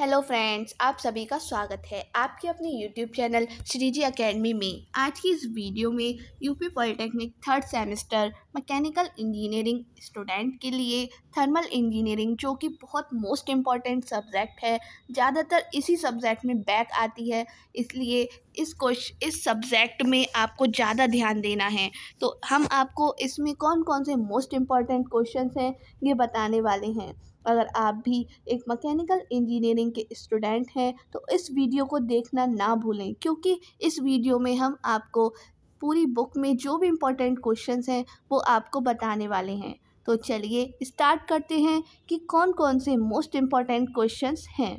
hello friends आप सभी का स्वागत है आपके अपने यूट्यूब चैनल श्रीजी एकेडमी में आज की इस वीडियो में UP polytechnic third semester mechanical engineering student के लिए थर्मल इंजीनियरिंग जो कि बहुत मोस्ट इम्पॉर्टेंट सब्जेक्ट है ज़्यादातर इसी सब्जेक्ट में बैक आती है इसलिए इस कोश इस सब्जेक्ट में आपको ज़्यादा ध्यान देना है तो हम आपको इसमें कौन कौन से मोस्ट इम्पॉर्टेंट क्वेश्चन हैं ये बताने वाले हैं अगर आप भी एक मैकेनिकल इंजीनियरिंग के स्टूडेंट हैं तो इस वीडियो को देखना ना भूलें क्योंकि इस वीडियो में हम आपको पूरी बुक में जो भी इम्पोर्टेंट क्वेश्चंस हैं वो आपको बताने वाले हैं तो चलिए स्टार्ट करते हैं कि कौन कौन से मोस्ट इम्पॉर्टेंट क्वेश्चंस हैं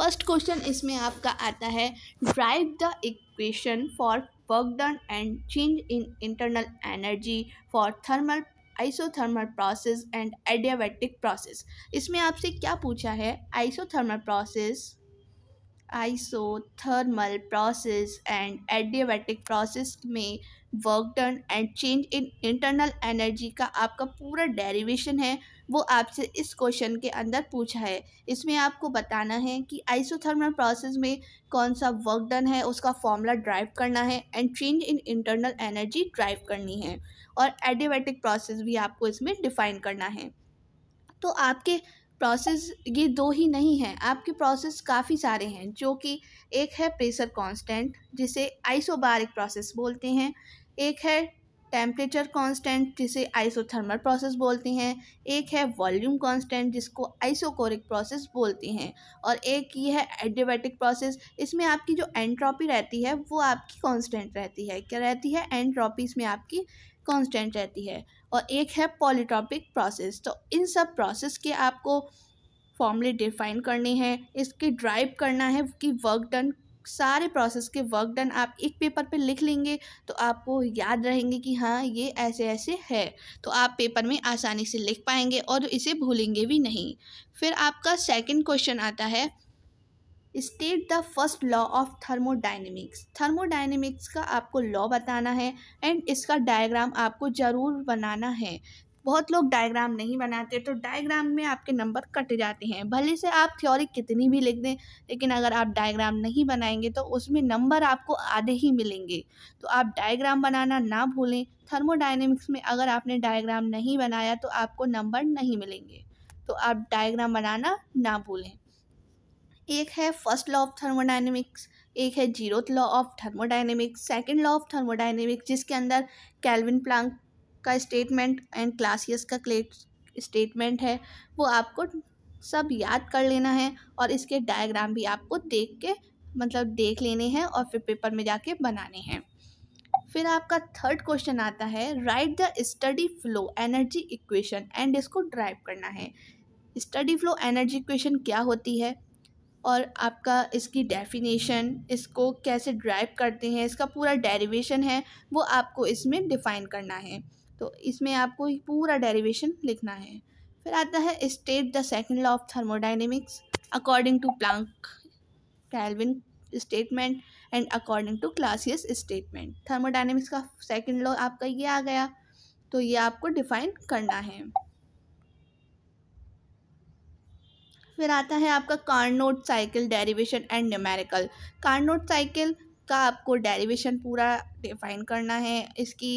फर्स्ट क्वेश्चन इसमें आपका आता है derive the equation for work done and change in internal energy for thermal isothermal process and adiabatic process इसमें आपसे क्या पूछा है isothermal process isothermal process and adiabatic process में work done and change in internal energy का आपका पूरा derivation है वो आपसे इस क्वेश्चन के अंदर पूछा है इसमें आपको बताना है कि आइसोथर्मल प्रोसेस में कौन सा वर्क डन है उसका फॉर्मूला ड्राइव करना है and change in internal energy derive करनी है और एडिवेटिक प्रोसेस भी आपको इसमें डिफाइन करना है तो आपके प्रोसेस ये दो ही नहीं हैं आपके प्रोसेस काफ़ी सारे हैं जो कि एक है प्रेशर कांस्टेंट जिसे आइसोबारिक प्रोसेस बोलते हैं एक है टेम्परेचर कांस्टेंट जिसे आइसोथर्मल प्रोसेस बोलते हैं एक है वॉल्यूम कांस्टेंट जिसको आइसोकोरिक प्रोसेस बोलती हैं और एक ये है एडिबैटिक प्रोसेस इसमें आपकी जो एंट्रॉपी रहती है वो आपकी कांस्टेंट रहती है क्या रहती है एंट्रॉपी इसमें आपकी कांस्टेंट रहती है और एक है पॉलीट्रॉपिक प्रोसेस तो इन सब प्रोसेस के आपको फॉर्मली डिफाइन करनी है इसके ड्राइव करना है कि वर्क डन सारे प्रोसेस के वर्क डन आप एक पेपर पे लिख लेंगे तो आपको याद रहेंगे कि हाँ ये ऐसे ऐसे है तो आप पेपर में आसानी से लिख पाएंगे और इसे भूलेंगे भी नहीं फिर आपका सेकंड क्वेश्चन आता है state the first law of thermodynamics thermodynamics का आपको लॉ बताना है एंड इसका डायग्राम आपको ज़रूर बनाना है बहुत लोग डायग्राम नहीं बनाते तो डायग्राम में आपके नंबर कट जाते हैं भले से आप थ्योरी कितनी भी लिख दें लेकिन अगर आप डायग्राम नहीं बनाएंगे तो उसमें नंबर आपको आधे ही मिलेंगे तो आप डायग्राम बनाना ना भूलें थर्मोडाइनमिक्स में अगर आपने डायग्राम नहीं बनाया तो आपको नंबर नहीं मिलेंगे तो आप डायग्राम बनाना ना भूलें एक है फर्स्ट लॉ ऑफ थर्मोडाइनमिक्स एक है zeroth law of thermodynamics second law of thermodynamics जिसके अंदर कैल्विन प्लांक का स्टेटमेंट एंड क्लासेस का स्टेटमेंट है वो आपको सब याद कर लेना है और इसके डायग्राम भी आपको देख के मतलब देख लेने हैं और फिर पेपर में जाके बनाने हैं फिर आपका थर्ड क्वेश्चन आता है write the steady flow energy equation and इसको ड्राइव करना है स्टडी फ्लो एनर्जी इक्वेशन क्या होती है और आपका इसकी डेफिनेशन इसको कैसे ड्राइव करते हैं इसका पूरा डेरिवेशन है वो आपको इसमें डिफ़ाइन करना है तो इसमें आपको पूरा डेरिवेशन लिखना है फिर आता है state the second law of thermodynamics according to Planck Kelvin statement and according to Clausius statement thermodynamics का सेकेंड लॉ आपका ये आ गया तो ये आपको डिफाइन करना है फिर आता है आपका Carnot cycle derivation and numerical Carnot cycle का आपको डेरिवेशन पूरा डिफाइन करना है इसकी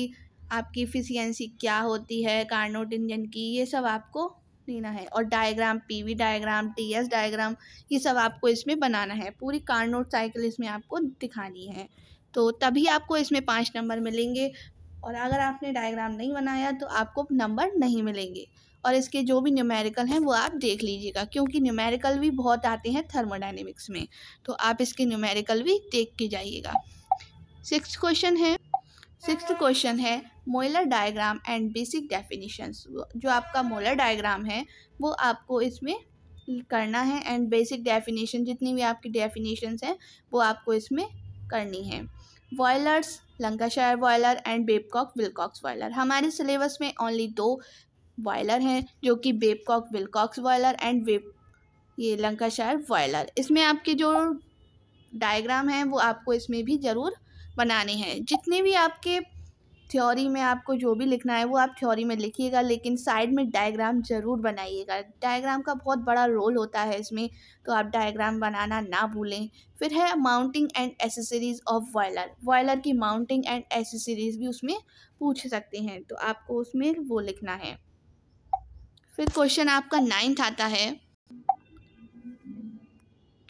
आपकी इफिशियंसी क्या होती है कार्नोट इंजन की ये सब आपको लेना है और diagram PV diagram TS diagram ये सब आपको इसमें बनाना है पूरी कार्नोट साइकिल इसमें आपको दिखानी है तो तभी आपको इसमें पाँच नंबर मिलेंगे और अगर आपने डायग्राम नहीं बनाया तो आपको नंबर नहीं मिलेंगे और इसके जो भी न्यूमेरिकल हैं वो आप देख लीजिएगा क्योंकि न्यूमेरिकल भी बहुत आते हैं थर्मोडाइनमिक्स में तो आप इसके न्यूमेरिकल भी देख के जाइएगा सिक्स क्वेश्चन है सिक्स क्वेश्चन है Mollier diagram and basic definitions जो आपका मोलर डायग्राम है वो आपको इसमें करना है एंड बेसिक डेफिनेशन जितनी भी आपकी डेफिनेशंस हैं वो आपको इसमें करनी है boilers Lancashire boiler and Babcock Wilcox boiler हमारे सिलेबस में ओनली दो वॉयलर हैं जो कि बेबकॉक विलकॉक्स वॉयलर एंड वेब ये लंकाशायर वॉयलर इसमें आपके जो डायग्राम हैं वो आपको इसमें भी ज़रूर बनाने हैं जितने भी आपके थ्योरी में आपको जो भी लिखना है वो आप थ्योरी में लिखिएगा लेकिन साइड में डायग्राम ज़रूर बनाइएगा डायग्राम का बहुत बड़ा रोल होता है इसमें तो आप डायग्राम बनाना ना भूलें फिर है mounting and accessories of boiler boiler की माउंटिंग एंड एसेसरीज़ भी उसमें पूछ सकते हैं तो आपको उसमें वो लिखना है फिर क्वेश्चन आपका नाइन्थ आता है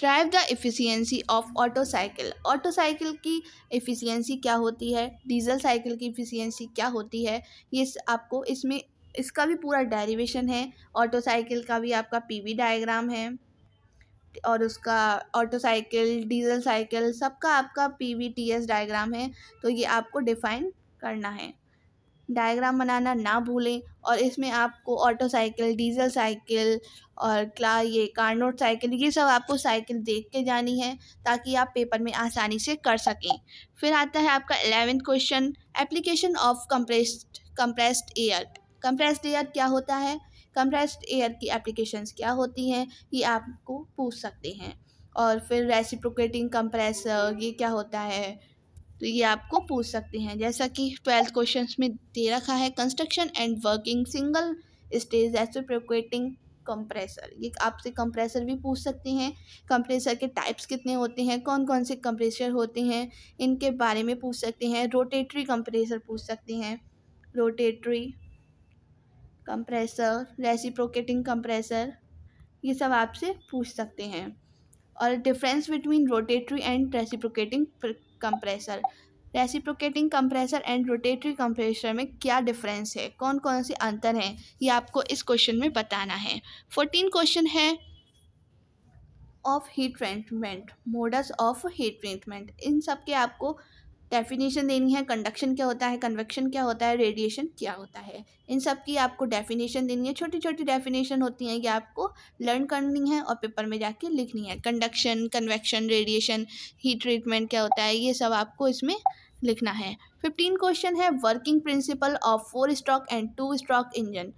derive the efficiency of Otto cycle Otto cycle की एफिशिएंसी क्या होती है डीजल साइकिल की एफिशिएंसी क्या होती है ये आपको इसमें इसका भी पूरा डेरिवेशन है ऑटो साइकिल का भी आपका पीवी डायग्राम है और उसका ऑटो साइकिल डीजल साइकिल सबका आपका P V T S diagram है तो ये आपको डिफ़ाइन करना है डायग्राम बनाना ना भूलें और इसमें आपको ऑटो साइकिल डीजल साइकिल और क्ला ये कार्नोट साइकिल ये सब आपको साइकिल देख के जानी है ताकि आप पेपर में आसानी से कर सकें फिर आता है आपका eleventh question application of compressed compressed air compressed air क्या होता है कंप्रेस्ड एयर की एप्लीकेशन क्या होती हैं ये आपको पूछ सकते हैं और फिर रेसिप्रोकेटिंग कंप्रेसर ये क्या होता है तो ये आपको पूछ सकते हैं जैसा कि ट्वेल्थ क्वेश्चन में दे रखा है construction and working single stage reciprocating compressor ये आपसे कंप्रेसर भी पूछ सकते हैं कंप्रेसर के टाइप्स कितने होते हैं कौन कौन से कंप्रेसर होते हैं इनके बारे में पूछ सकते हैं रोटेटरी कंप्रेसर पूछ सकते हैं रोटेटरी कंप्रेसर रेसिप्रोकेटिंग कंप्रेसर ये सब आपसे पूछ सकते हैं और difference between rotary and reciprocating compressor reciprocating compressor and rotary compressor में क्या डिफरेंस है कौन कौन से अंतर हैं ये आपको इस क्वेश्चन में बताना है फोर्टीन क्वेश्चन है of heat treatment modes of heat treatment इन सब के आपको डेफिनेशन देनी है कंडक्शन क्या होता है कन्वेक्शन क्या होता है रेडिएशन क्या होता है इन सब की आपको डेफिनेशन देनी है छोटी छोटी डेफिनेशन होती हैं ये आपको लर्न करनी है और पेपर में जाके लिखनी है conduction convection radiation heat treatment क्या होता है ये सब आपको इसमें लिखना है फिफ्टीन क्वेश्चन है working principle of four stroke and two stroke engine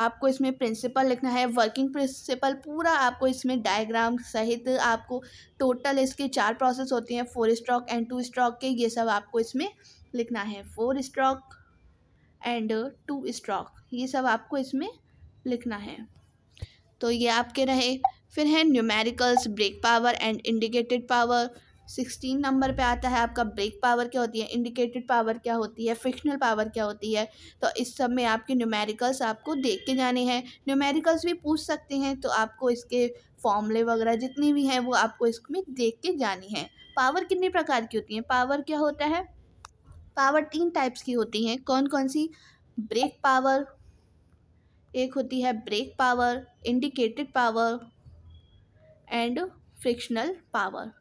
आपको इसमें प्रिंसिपल लिखना है वर्किंग प्रिंसिपल पूरा आपको इसमें डायग्राम सहित आपको टोटल इसके चार प्रोसेस होती हैं four stroke and two stroke के ये सब आपको इसमें लिखना है four stroke and two stroke ये सब आपको इसमें लिखना है तो ये आपके रहे फिर है numericals brake power and indicated power sixteen number पे आता है आपका ब्रेक पावर क्या होती है इंडिकेटेड पावर क्या होती है फ्रिक्शनल पावर क्या होती है तो इस सब में आपके न्यूमेरिकल्स आपको देख के जाने हैं न्यूमेरिकल्स भी पूछ सकते हैं तो आपको इसके फॉर्मूले वगैरह जितने भी हैं वो आपको इसमें देख के जानी है पावर कितने प्रकार की होती है पावर क्या होता है पावर तीन टाइप्स की होती हैं कौन कौन सी ब्रेक पावर एक होती है brake power indicated power and frictional power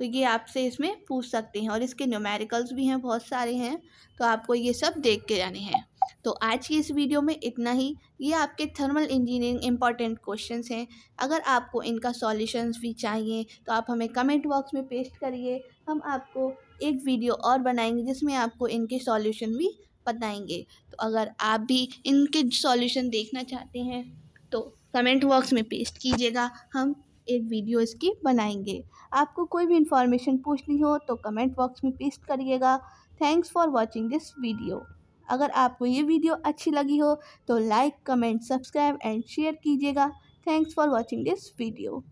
तो ये आपसे इसमें पूछ सकते हैं और इसके न्यूमेरिकल्स भी हैं बहुत सारे हैं तो आपको ये सब देख के जाने हैं तो आज की इस वीडियो में इतना ही ये आपके थर्मल इंजीनियरिंग इंपॉर्टेंट क्वेश्चंस हैं अगर आपको इनका सॉल्यूशंस भी चाहिए तो आप हमें कमेंट बॉक्स में पेस्ट करिए हम आपको एक वीडियो और बनाएंगे जिसमें आपको इनके सॉल्यूशन भी बताएंगे तो अगर आप भी इनके सॉल्यूशन देखना चाहते हैं तो कमेंट बॉक्स में पेस्ट कीजिएगा हम एक वीडियो इसकी बनाएंगे आपको कोई भी इन्फॉर्मेशन पूछनी हो तो कमेंट बॉक्स में पेस्ट करिएगा thanks for watching this video अगर आपको ये वीडियो अच्छी लगी हो तो like comment subscribe and share कीजिएगा thanks for watching this video